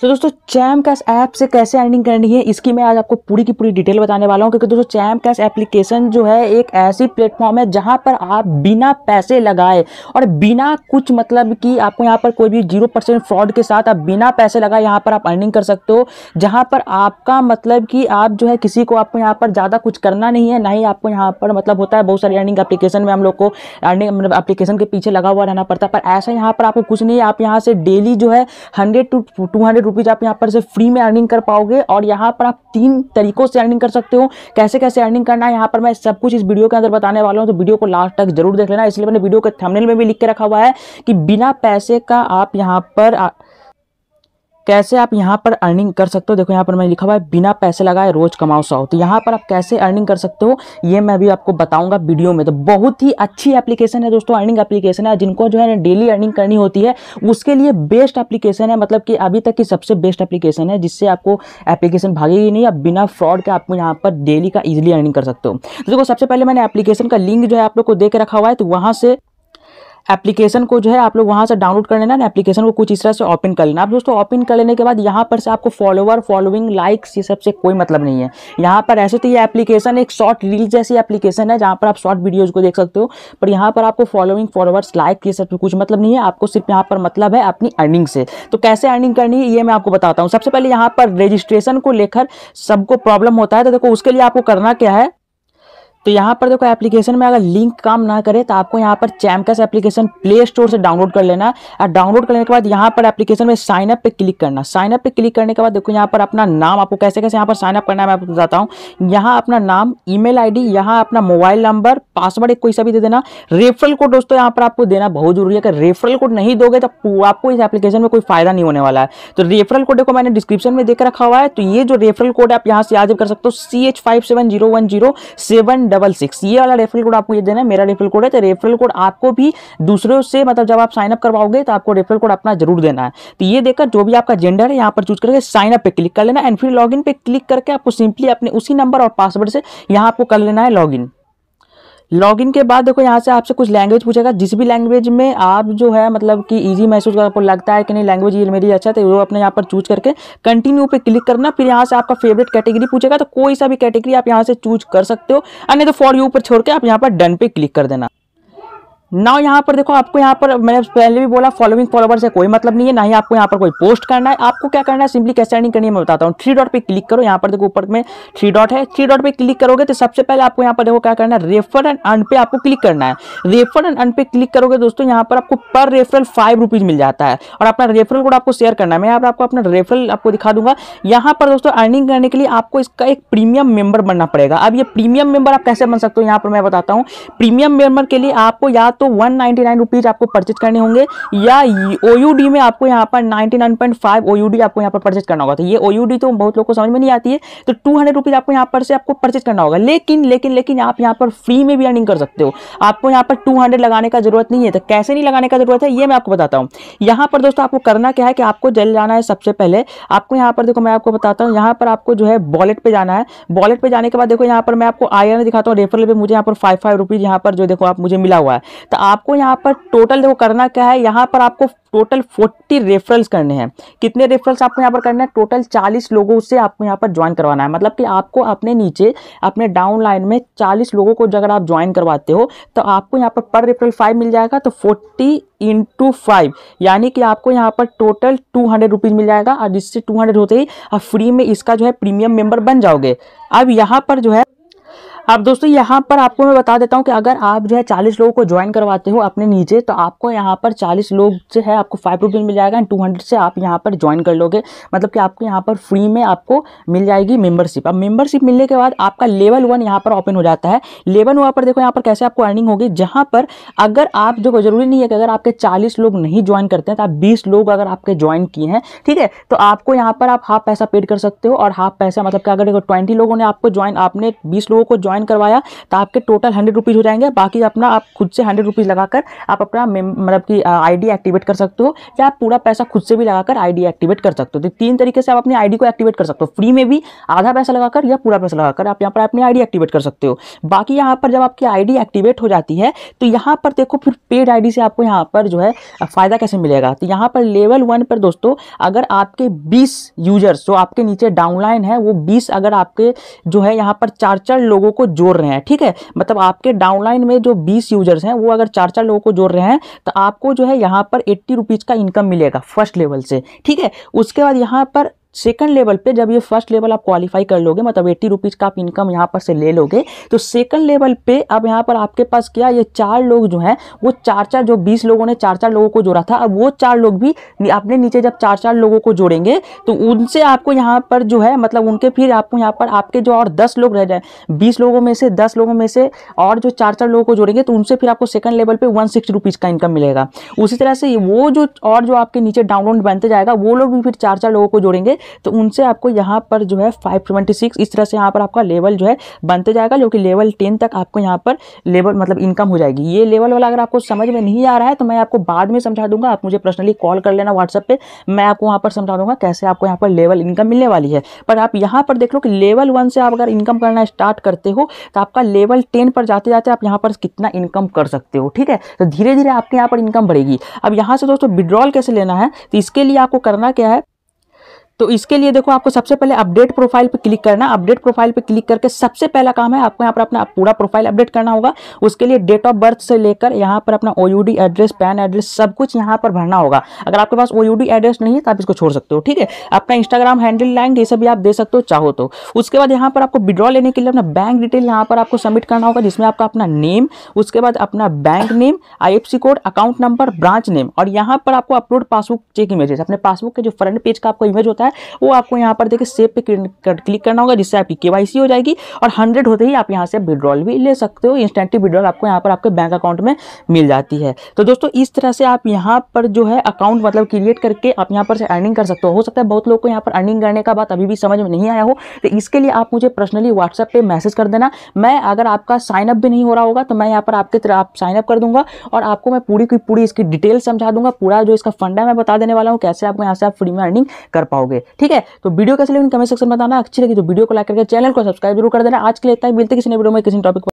सो so, दोस्तों ChampCash app से कैसे अर्निंग करनी है इसकी मैं आज आपको पूरी की पूरी डिटेल बताने वाला हूँ क्योंकि दोस्तों चैम कैश एप्लीकेशन जो है एक ऐसी प्लेटफॉर्म है जहाँ पर आप बिना पैसे लगाए और बिना कुछ मतलब कि आपको यहाँ पर कोई भी जीरो परसेंट फ्रॉड के साथ आप बिना पैसे लगाए यहाँ पर आप अर्निंग कर सकते हो जहाँ पर आपका मतलब कि आप जो है किसी को आपको यहाँ पर ज़्यादा कुछ करना नहीं है ना ही आपको यहाँ पर मतलब होता है बहुत सारी अर्निंग एप्लीकेशन में हम लोग को अर्निंग एप्लीकेशन मतलब के पीछे लगा हुआ रहना पड़ता है पर ऐसा यहाँ पर आपको कुछ नहीं है आप यहाँ से डेली जो है hundred to two hundred rupees आप यहाँ पर से फ्री में अर्निंग कर पाओगे और यहाँ पर आप तीन तरीकों से अर्निंग कर सकते हो कैसे कैसे अर्निंग करना है यहाँ पर मैं सब कुछ इस वीडियो के अंदर बताने वाला हूँ तो वीडियो को लास्ट तक जरूर देख लेना इसलिए मैंने वीडियो के थमनेल में भी लिख के रखा हुआ है कि बिना पैसे का आप यहाँ पर कैसे आप यहाँ पर अर्निंग कर सकते हो देखो यहाँ पर मैं लिखा हुआ है बिना पैसे लगाए रोज कमाओ सौ तो यहाँ पर आप कैसे अर्निंग कर सकते हो ये मैं भी आपको बताऊंगा वीडियो में तो बहुत ही अच्छी एप्लीकेशन है दोस्तों अर्निंग एप्लीकेशन है जिनको जो है डेली अर्निंग करनी होती है उसके लिए बेस्ट एप्लीकेशन है मतलब कि अभी तक की सबसे बेस्ट एप्लीकेशन है जिससे आपको एप्लीकेशन भागेगी नहीं आप बिना फ्रॉड के आपको यहाँ पर डेली का ईजिली अर्निंग कर सकते हो तो देखो सबसे पहले मैंने एप्लीकेशन का लिंक जो है आप लोग को देकर रखा हुआ है तो वहाँ से एप्लीकेशन को जो है आप लोग वहाँ से डाउनलोड कर लेना एप्लीकेशन को कुछ इस तरह से ओपन कर लेना आप दोस्तों ओपन कर लेने के बाद यहाँ पर से आपको फॉलोअर फॉलोइंग लाइक्स ये सबसे कोई मतलब नहीं है यहाँ पर ऐसे तो ये एप्लीकेशन एक शॉर्ट रील जैसी एप्लीकेशन है जहाँ पर आप शॉर्ट वीडियोज़ को देख सकते हो पर यहाँ पर आपको फॉलोइंग फॉलोअर्स लाइक ये सब कुछ मतलब नहीं है आपको सिर्फ यहाँ पर मतलब है अपनी अर्निंग से तो कैसे अर्निंग करनी है ये मैं आपको बताता हूँ सबसे पहले यहाँ पर रजिस्ट्रेशन को लेकर सबको प्रॉब्लम होता है तो देखो उसके लिए आपको करना क्या है तो यहाँ पर देखो एप्लीकेशन में अगर लिंक काम ना करे तो आपको यहाँ पर चैमकस एप्लीकेशन प्ले स्टोर से डाउनलोड कर लेना और डाउनलोड करने के बाद यहाँ पर एप्लीकेशन में साइन अप पे क्लिक करना साइन अप पे क्लिक करने के बाद देखो यहाँ पर अपना नाम आपको कैसे कैसे यहाँ पर साइन अप करना है मैं आपको बताता हूँ यहाँ अपना नाम ई मेल यहाँ अपना मोबाइल नंबर पासवर्ड एक कोई सा भी दे देना रेफरल कोड दोस्तों यहाँ पर आपको देना बहुत जरूरी है अगर रेफरल कोड नहीं दोगे तो आपको इस एप्लीकेशन में कोई फायदा नहीं होने वाला है तो रेफरल कोड देखो मैंने डिस्क्रिप्शन में देख रखा हुआ है तो ये जो रेफरल कोड आप यहाँ से याद कर सकते हो C H five seven zero one zero seven double six ये वाला रेफरल कोड आपको ये देना है मेरा रेफरल कोड है तो रेफरल कोड आपको भी दूसरों से मतलब जब आप साइनअप करवाओगे तो आपको रेफरल कोड अपना जरूर देना है तो ये देखकर जो भी आपका जेंडर है यहाँ पर चूज करके साइनअप पे क्लिक कर लेना एंड फिर लॉगिन पे क्लिक करके आपको सिंपली अपने उसी नंबर और पासवर्ड से यहाँ आपको कर लेना है लॉग लॉगिन के बाद देखो यहाँ से आपसे कुछ लैंग्वेज पूछेगा जिस भी लैंग्वेज में आप जो है मतलब कि इजी महसूस कर आपको लगता है कि नहीं लैंग्वेज ये मेरी अच्छा तो वो अपने यहाँ पर चूज करके कंटिन्यू पे क्लिक करना फिर यहाँ से आपका फेवरेट कैटेगरी पूछेगा तो कोई सा भी कैटेगरी आप यहाँ से चूज कर सकते हो अन्य तो फॉर यू पर छोड़ के आप यहाँ पर डन पे क्लिक कर देना ना यहाँ पर देखो आपको यहाँ पर मैंने पहले भी बोला फॉलोइंग फॉलोवर से कोई मतलब नहीं है ना ही आपको यहाँ पर कोई पोस्ट करना है आपको क्या करना है सिंपली कैसे अर्निंग करनी है मैं बताता हूँ थ्री डॉट पे क्लिक करो यहाँ पर देखो ऊपर में थ्री डॉट है थ्री डॉट पे क्लिक करोगे तो सबसे पहले आपको यहाँ पर देखो क्या करना है रेफर एंड अन पे आपको क्लिक करना है रेफर एंड अन पे क्लिक करोगे दोस्तों यहाँ पर आपको पर रेफरल फाइव रुपीज़ मिल जाता है और अपना रेफरल कोड आपको शेयर करना है मैं यहाँ आपको अपना रेफरल आपको दिखा दूंगा यहाँ पर दोस्तों अर्निंग करने के लिए आपको इसका एक प्रीमियम मेंबर बनना पड़ेगा अब ये प्रीमियम मेंबर आप कैसे बन सकते हो यहाँ पर मैं बताता हूँ प्रीमियम मेंबर के लिए आपको याद तो वन नाइन्टी नाइन रुपीज आपको परचेज करने होंगे या ओ में आपको यहाँ पर नाइन्टी नाइन पॉइंट फाइव ओ आपको यहाँ पर परचेज करना होगा तो ये ओ तो बहुत लोग को समझ में नहीं आती है तो टू हंड्रेड रुपीज आपको यहाँ पर से आपको परचेज करना होगा लेकिन लेकिन लेकिन आप यहाँ पर फ्री में भी अर्निंग कर सकते हो आपको यहाँ पर टू हंड्रेड लगाने का जरूरत नहीं है तो कैसे नहीं लगाने का जरूरत है ये मैं आपको बताता हूँ यहाँ पर दोस्तों आपको करना क्या है कि आपको जल जाना है सबसे पहले आपको यहाँ पर देखो मैं आपको बताता हूँ यहाँ पर आपको जो है वॉलेट पर जाना है वॉलेट पर जाने के बाद देखो यहाँ पर मैं आपको आई आर दिखाता हूँ रेफरल पर मुझे यहाँ पर फाइव फाइव रुपीज़ यहाँ पर जो देखो आप मुझे मिला हुआ है तो आपको यहाँ पर टोटल देखो करना क्या है यहाँ पर आपको टोटल 40 रेफरल्स करने हैं कितने रेफरल्स आपको यहाँ पर करने हैं टोटल 40 लोगों से आपको यहाँ पर ज्वाइन करवाना है मतलब कि आपको अपने नीचे अपने डाउन लाइन में 40 लोगों को अगर आप ज्वाइन करवाते हो तो आपको यहाँ पर पर रेफरल फाइव मिल जाएगा तो फोर्टी इंटू फाइव यानी कि आपको यहाँ पर टोटल टू हंड्रेड रुपीज़ मिल जाएगा और जिससे टू हंड्रेड होते ही आप फ्री में इसका जो है प्रीमियम मेम्बर बन जाओगे अब यहाँ पर जो है अब दोस्तों यहाँ पर आपको मैं बता देता हूँ कि अगर आप जो है चालीस लोगों को ज्वाइन करवाते हो अपने नीचे तो आपको यहाँ पर चालीस लोग जो है आपको फाइव रुपीज़ मिल जाएगा एंड टू हंड्रेड से आप यहाँ पर ज्वाइन कर लोगे मतलब कि आपको यहाँ पर फ्री में आपको मिल जाएगी मेंबरशिप अब मेंबरशिप मिलने के बाद आपका लेवल वन यहाँ पर ओपन हो जाता है लेवल वन पर देखो यहाँ पर कैसे आपको अर्निंग होगी जहाँ पर अगर आप जो जरूरी नहीं है कि अगर आपके चालीस लोग नहीं ज्वाइन करते हैं तो आप बीस लोग अगर आपके ज्वाइन किए हैं ठीक है तो आपको यहाँ पर आप हाफ पैसा पेड कर सकते हो और हाफ पैसा मतलब कि अगर देखो ट्वेंटी लोगों ने आपको ज्वाइन आपने बीस लोगों को ज्वाइन करवाया तो आपके टोटल हंड्रेड रुपीज़ हो जाएंगे बाकी अपना आप खुद से हंड्रेड रुपीज़ लगाकर आप अपना मतलब कि आईडी एक्टिवेट कर सकते हो या आप पूरा पैसा खुद से भी लगाकर आईडी एक्टिवेट कर सकते हो तो तीन तरीके से आप अपनी आईडी को एक्टिवेट कर सकते हो फ्री में भी आधा पैसा लगाकर या पूरा पैसा लगाकर आप यहाँ पर अपनी आई एक्टिवेट कर सकते हो बाकी यहाँ पर जब आपकी आईडी एक्टिवेट हो जाती है तो यहाँ पर देखो फिर पेड आई से आपको यहाँ पर जो है फ़ायदा कैसे मिलेगा तो यहाँ पर लेवल वन पर दोस्तों अगर आपके बीस यूजर्स जो आपके नीचे डाउनलाइन है वो बीस अगर आपके जो है यहाँ पर चार चार लोगों को को जोड़ रहे हैं ठीक है मतलब आपके डाउनलाइन में जो बीस यूजर्स हैं वो अगर चार चार लोगों को जोड़ रहे हैं तो आपको जो है यहाँ पर एट्टी रुपीज़ का इनकम मिलेगा फर्स्ट लेवल से ठीक है उसके बाद यहाँ पर सेकंड लेवल पे जब ये फर्स्ट लेवल आप क्वालिफाई कर लोगे मतलब एट्टी रुपीज़ का आप इनकम यहाँ पर से ले लोगे तो सेकंड लेवल पे अब यहाँ पर आपके पास क्या ये चार लोग जो हैं वो चार चार जो बीस लोगों ने चार चार लोगों को जोड़ा था अब वो चार लोग भी आपने नीचे जब चार चार लोगों को जोड़ेंगे तो उनसे आपको यहाँ पर जो है मतलब उनके फिर आपको यहाँ पर आपके जो और दस लोग रह जाए बीस लोगों में से दस लोगों में से और जो चार चार लोगों को जोड़ेंगे तो उनसे फिर आपको सेकंड लेवल पर वन रुपीज़ का इनकम मिलेगा उसी तरह से वो जो और जो आपके नीचे डाउनलोड बनते जाएगा वो लोग भी फिर चार चार लोगों को जोड़ेंगे तो उनसे आपको यहाँ पर जो है फाइव इस तरह से यहाँ पर आपका लेवल जो है बनते जाएगा जो कि लेवल टेन तक आपको यहाँ पर लेवल मतलब इनकम हो जाएगी ये लेवल वाला अगर आपको समझ में नहीं आ रहा है तो मैं आपको बाद में समझा दूंगा आप मुझे पर्सनली कॉल कर लेना व्हाट्सएप पे मैं आपको वहाँ पर समझा दूंगा कैसे आपको यहाँ पर लेवल इनकम मिलने वाली है पर आप यहाँ पर देख लो कि लेवल वन से आप अगर इनकम करना स्टार्ट करते हो तो आपका लेवल टेन पर जाते जाते आप यहाँ पर कितना इनकम कर सकते हो ठीक है तो धीरे धीरे आपके यहाँ पर इनकम बढ़ेगी अब यहाँ से दोस्तों विड्रॉल कैसे लेना है तो इसके लिए आपको करना क्या है तो इसके लिए देखो आपको सबसे पहले अपडेट प्रोफाइल पर क्लिक करना अपडेट प्रोफाइल पर क्लिक करके सबसे पहला काम है आपको यहाँ पर अपना पूरा प्रोफाइल अपडेट करना होगा उसके लिए डेट ऑफ बर्थ से लेकर यहाँ पर अपना ओ एड्रेस पैन एड्रेस सब कुछ यहाँ पर भरना होगा अगर आपके पास ओ एड्रेस नहीं है तो आप इसको छोड़ सकते हो ठीक है अपना इंस्टाग्राम हैंडल लाइन ये सभी आप दे सकते हो चाहो तो उसके बाद यहाँ पर आपको विड्रॉ लेने के लिए अपना बैंक डिटेल यहाँ पर आपको सबमिट करना होगा जिसमें आपका अपना नेम उसके बाद अपना बैंक नेम आई code account number branch name और यहाँ पर आपको अपलोड पासबुक चेक इमेजेस अपने पासबुक के जो फ्रंट पेज का आपको इमेज होता है है वो आपको यहाँ पर देखिए सेव पे क्लिक करना होगा जिससे आपकी के हो जाएगी और हंड्रेड होते ही आप यहाँ से विड्रॉल भी ले सकते हो इंस्टेंटली विड्रॉल आपको यहाँ पर आपके बैंक अकाउंट में मिल जाती है तो दोस्तों इस तरह से आप यहाँ पर जो है अकाउंट मतलब क्रिएट करके आप यहाँ पर से अर्निंग कर सकते हो हो सकता है बहुत लोग को यहाँ पर अर्निंग करने का बात अभी भी समझ में नहीं आया हो तो इसके लिए आप मुझे पर्सनली व्हाट्सएप पर मैसेज कर देना मैं अगर आपका साइनअप भी नहीं हो रहा होगा तो मैं यहाँ पर आपके तरह आप साइनअप कर दूंगा और आपको मैं पूरी की पूरी इसकी डिटेल समझा दूंगा पूरा जो इसका फंडा मैं बता देने वाला हूँ कैसे आपको यहाँ से आप फ्री में अर्निंग कर पाओगे ठीक है तो वीडियो कैसे लेकिन कमेंट सेक्शन में बताना अच्छी लगी तो वीडियो को लाइक करके चैनल को सब्सक्राइब जरूर कर देना आज के लिए इतना मिलते किसी ने वीडियो में किसी टॉपिक